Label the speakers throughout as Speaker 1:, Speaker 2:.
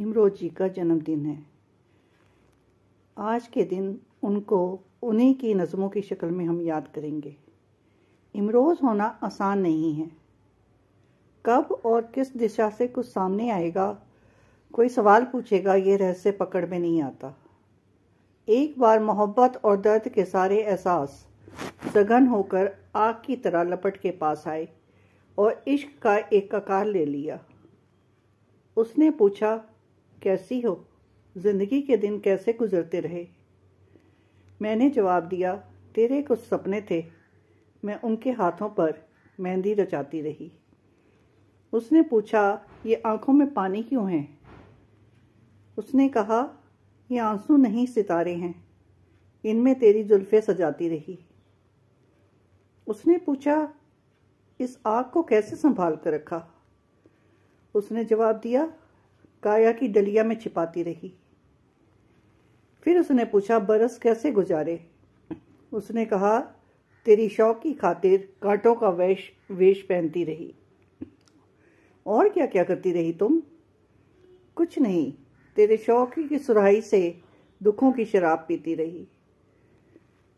Speaker 1: इमरोज जी का जन्मदिन है आज के दिन उनको उन्हीं की नज़मों की शक्ल में हम याद करेंगे इमरोज होना आसान नहीं है कब और किस दिशा से कुछ सामने आएगा कोई सवाल पूछेगा ये रहस्य पकड़ में नहीं आता एक बार मोहब्बत और दर्द के सारे एहसास सघन होकर आग की तरह लपट के पास आए और इश्क का एक ककार ले लिया उसने पूछा कैसी हो जिंदगी के दिन कैसे गुजरते रहे मैंने जवाब दिया तेरे कुछ सपने थे मैं उनके हाथों पर मेहंदी रचाती रही उसने पूछा ये आंखों में पानी क्यों है उसने कहा ये आंसू नहीं सितारे हैं इनमें तेरी जुल्फ़े सजाती रही उसने पूछा इस आग को कैसे संभाल कर रखा उसने जवाब दिया काया की डलिया में छिपाती रही फिर उसने पूछा बरस कैसे गुजारे उसने कहा तेरी शौक की खातिर कांटों का वेश वेश पहनती रही और क्या क्या करती रही तुम कुछ नहीं तेरे शौक की सुराही से दुखों की शराब पीती रही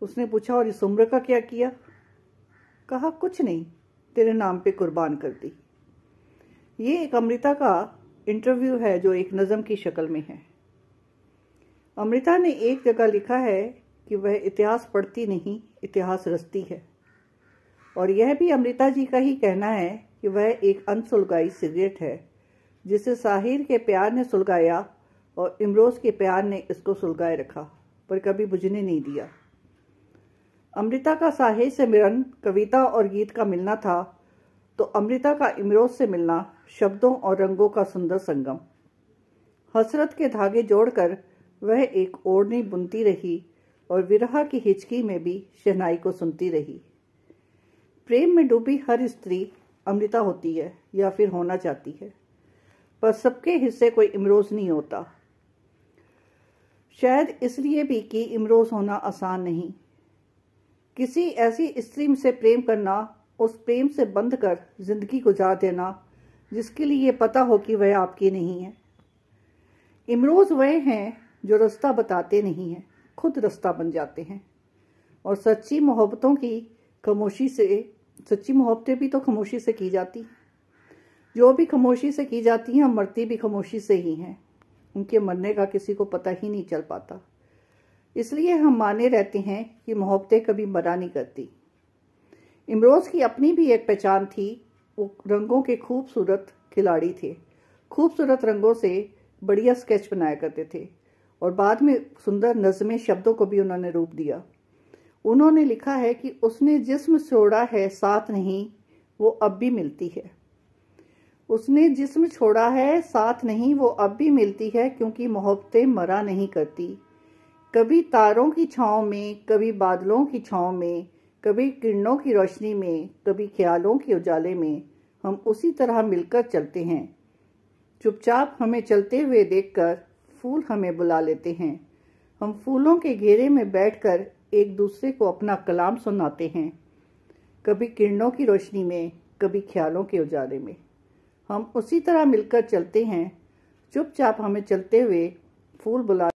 Speaker 1: उसने पूछा और इस उम्र का क्या किया कहा कुछ नहीं तेरे नाम पे कुर्बान कर दी ये एक अमृता का इंटरव्यू है जो एक नज़म की शक्ल में है अमृता ने एक जगह लिखा है कि वह इतिहास पढ़ती नहीं इतिहास रचती है और यह भी अमृता जी का ही कहना है कि वह एक अनसुलगाई सिगरेट है जिसे साहिर के प्यार ने सुलगाया और इमरोज़ के प्यार ने इसको सुलगाए रखा पर कभी बुझने नहीं दिया अमृता का साहिर से मिलन कविता और गीत का मिलना था तो अमृता का इमरोज से मिलना शब्दों और रंगों का सुंदर संगम हसरत के धागे जोड़कर वह एक ओढ़नी बुनती रही और विरह की हिचकी में भी शहनाई को सुनती रही प्रेम में डूबी हर स्त्री अमृता होती है या फिर होना चाहती है पर सबके हिस्से कोई इमरोज नहीं होता शायद इसलिए भी कि इमरोज होना आसान नहीं किसी ऐसी स्त्री से प्रेम करना उस प्रेम से बंध कर जिंदगी गुजार देना जिसके लिए ये पता हो कि वह आपकी नहीं है इमरोज़ वह हैं जो रास्ता बताते नहीं हैं खुद रास्ता बन जाते हैं और सच्ची मोहब्बतों की खामोशी से सच्ची मोहब्बतें भी तो खामोशी से की जाती हैं जो भी खामोशी से की जाती हैं मरती भी खामोशी से ही हैं उनके मरने का किसी को पता ही नहीं चल पाता इसलिए हम माने रहते हैं कि मोहब्बतें कभी मरा नहीं करती इमरोज़ की अपनी भी एक पहचान थी वो रंगों के खूबसूरत खिलाड़ी थे खूबसूरत रंगों से बढ़िया स्केच बनाया करते थे और बाद में सुंदर नज़में शब्दों को भी उन्होंने रूप दिया उन्होंने लिखा है कि उसने जिसम छोड़ा है साथ नहीं वो अब भी मिलती है उसने जिसम छोड़ा है साथ नहीं वो अब भी मिलती है क्योंकि मोहब्बतें मरा नहीं करती कभी तारों की छाँव में कभी बादलों की छाँव में कभी किरणों की रोशनी में कभी ख्यालों के उजाले में हम उसी तरह मिलकर चलते हैं चुपचाप हमें चलते हुए देखकर फूल हमें बुला लेते हैं हम फूलों के घेरे में बैठकर एक दूसरे को अपना कलाम सुनाते हैं कभी किरणों की रोशनी में कभी ख्यालों के उजाले में हम उसी तरह मिलकर चलते हैं चुपचाप हमें चलते हुए फूल बुला